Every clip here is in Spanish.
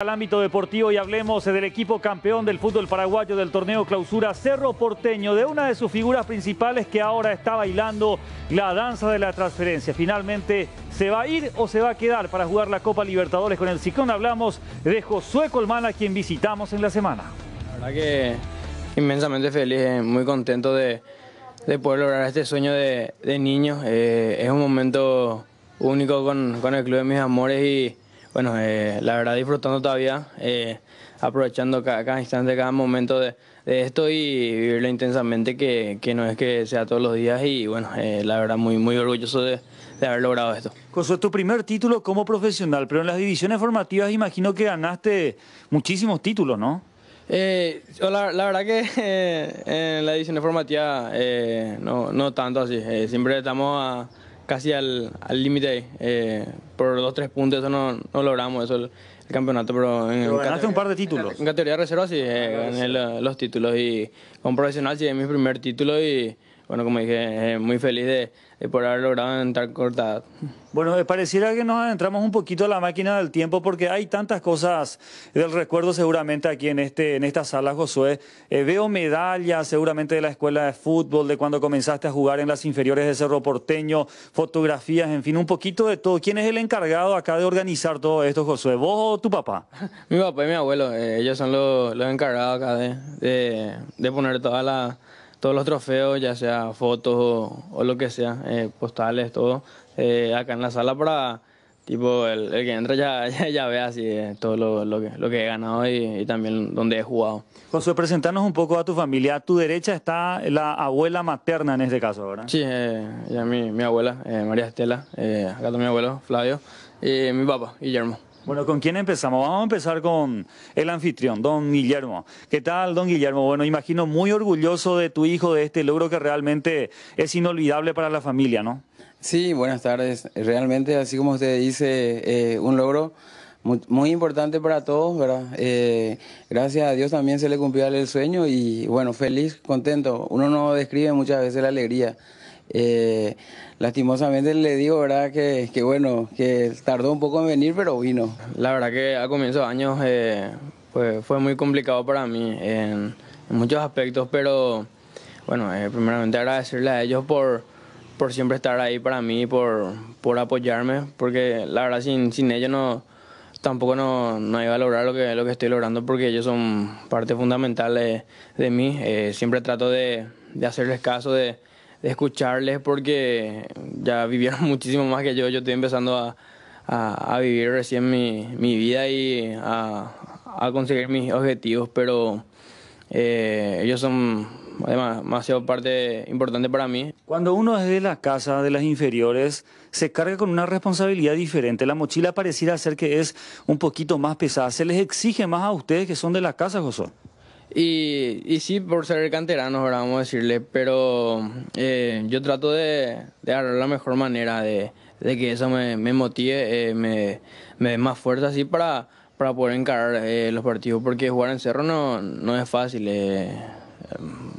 Al ámbito deportivo y hablemos del equipo campeón del fútbol paraguayo del torneo clausura Cerro Porteño, de una de sus figuras principales que ahora está bailando la danza de la transferencia. Finalmente, ¿se va a ir o se va a quedar para jugar la Copa Libertadores con el Ciclón? Hablamos de Josué a quien visitamos en la semana. La verdad que inmensamente feliz, eh, muy contento de, de, poder lograr este sueño de, de niño. Eh, es un momento único con, con el club de mis amores y bueno, eh, la verdad disfrutando todavía, eh, aprovechando cada, instante, cada momento de, esto y vivirlo intensamente, que, no es que sea todos los días y bueno, eh, la verdad muy, muy orgulloso de, haber logrado esto. Con su tu primer título como profesional, pero en las divisiones formativas imagino que ganaste muchísimos títulos, ¿no? la, verdad que en la divisiones formativa no, no tanto así. siempre estamos a, casi al límite al límite Eh, por los tres puntos, eso no, no logramos, eso el, campeonato. Pero, en, ganaste un par de títulos. En categoría de reserva sí, eh, gané los, títulos. Y como profesional sí, es mi primer título y bueno, como dije, eh, muy feliz de, por haber logrado entrar cortada. Bueno, eh, pareciera que nos adentramos un poquito a la máquina del tiempo porque hay tantas cosas del recuerdo seguramente aquí en, este, en esta sala, Josué. Eh, veo medallas seguramente de la escuela de fútbol, de cuando comenzaste a jugar en las inferiores de Cerro Porteño, fotografías, en fin, un poquito de todo. ¿Quién es el encargado acá de organizar todo esto, Josué? ¿Vos o tu papá? mi papá y mi abuelo, ellos son los, encargados acá de, de, de poner toda la todos los trofeos, ya sea fotos o, lo que sea, eh, postales, todo, eh, acá en la sala para, tipo, el, que entra ya, ya, ve así eh, todo lo, que, lo, que, he ganado y, también donde he jugado. José, presentarnos un poco a tu familia. A tu derecha está la abuela materna en este caso, ¿verdad? Sí, ya mi, mi abuela, María Estela, acá está mi abuelo, Flavio, y mi papá, Guillermo. Bueno, ¿con quién empezamos? Vamos a empezar con el anfitrión, don Guillermo. ¿Qué tal, don Guillermo? Bueno, imagino muy orgulloso de tu hijo, de este logro que realmente es inolvidable para la familia, ¿no? Sí, buenas tardes. Realmente, así como usted dice, eh, un logro muy, importante para todos, ¿verdad? Eh, gracias a Dios también se le cumplió el sueño y bueno, feliz, contento. Uno no describe muchas veces la alegría eh, lastimosamente le digo, ¿verdad? Que, bueno, que tardó un poco en venir, pero vino. La verdad que a comienzos de años eh, pues, fue muy complicado para mí en, muchos aspectos, pero bueno, eh, primeramente agradecerle a ellos por, por siempre estar ahí para mí, por, por apoyarme, porque la verdad sin, sin ellos no, tampoco no, iba a lograr lo que, lo que estoy logrando porque ellos son parte fundamental de, mí. siempre trato de, de hacerles caso, de, escucharles porque ya vivieron muchísimo más que yo. Yo estoy empezando a, vivir recién mi, vida y a, conseguir mis objetivos, pero eh, ellos son además, demasiado parte importante para mí. Cuando uno es de la casa, de las inferiores, se carga con una responsabilidad diferente. La mochila pareciera ser que es un poquito más pesada. Se les exige más a ustedes que son de la casa, José. Y, y sí, por ser canteranos, ahora vamos a decirle, pero eh, yo trato de, de la mejor manera de, de que eso me, motive, eh, me, dé más fuerza así para, para poder encarar eh, los partidos, porque jugar en cerro no, no es fácil.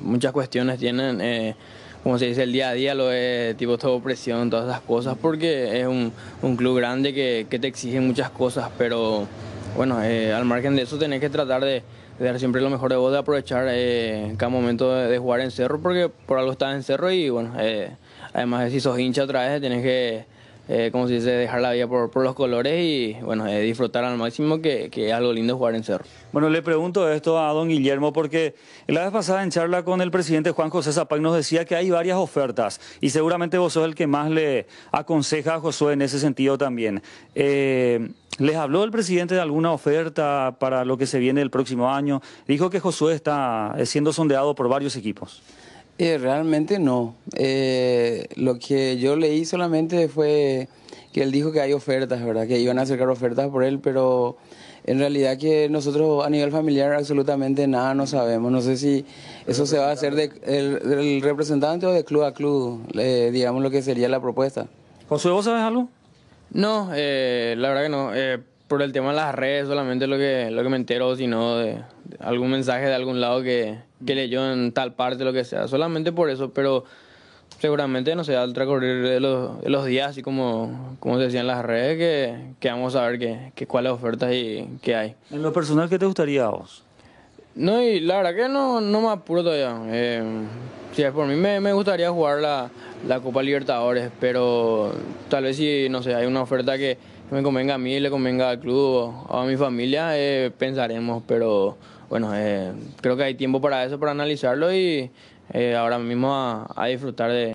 muchas cuestiones tienen, como se dice, el día a día, lo es tipo todo presión, todas esas cosas, porque es un, un club grande que, que te exige muchas cosas, pero bueno, al margen de eso tenés que tratar de de dar siempre lo mejor de vos, de aprovechar eh, cada momento de, jugar en cerro, porque por algo estás en cerro y bueno, eh, además si sos hincha otra vez, tienes que, eh, como se dice, dejar la vida por, los colores y bueno, eh, disfrutar al máximo, que, que, es algo lindo jugar en cerro. Bueno, le pregunto esto a don Guillermo, porque la vez pasada en charla con el presidente Juan José Zapag nos decía que hay varias ofertas y seguramente vos sos el que más le aconseja a Josué en ese sentido también. Eh, ¿Les habló el presidente de alguna oferta para lo que se viene el próximo año? Dijo que Josué está eh, siendo sondeado por varios equipos. Eh, realmente no. Eh, lo que yo leí solamente fue que él dijo que hay ofertas, ¿verdad? Que iban a acercar ofertas por él, pero en realidad que nosotros a nivel familiar absolutamente nada no sabemos. No sé si eso se va a hacer del de, el representante o de club a club, digamos lo que sería la propuesta. Josué, ¿vos sabes algo? No, eh, la verdad que no. Eh, por el tema de las redes, solamente lo que, lo que me entero, sino de, algún mensaje de algún lado que, que leyó en tal parte, lo que sea. Solamente por eso, pero seguramente, no sea al recorrer de los, de los días, así como, como se decía en las redes, que, que vamos a ver qué, cuáles ofertas y qué hay. En lo personal, ¿qué te gustaría a vos? No, y la verdad que no, no me apuro todavía. Eh, si es por mí, me, gustaría jugar la, Copa Libertadores, pero tal vez si, no sé, hay una oferta que me convenga a mí, le convenga al club o a mi familia, eh, pensaremos, pero bueno, eh, creo que hay tiempo para eso, para analizarlo y ahora mismo a disfrutar de...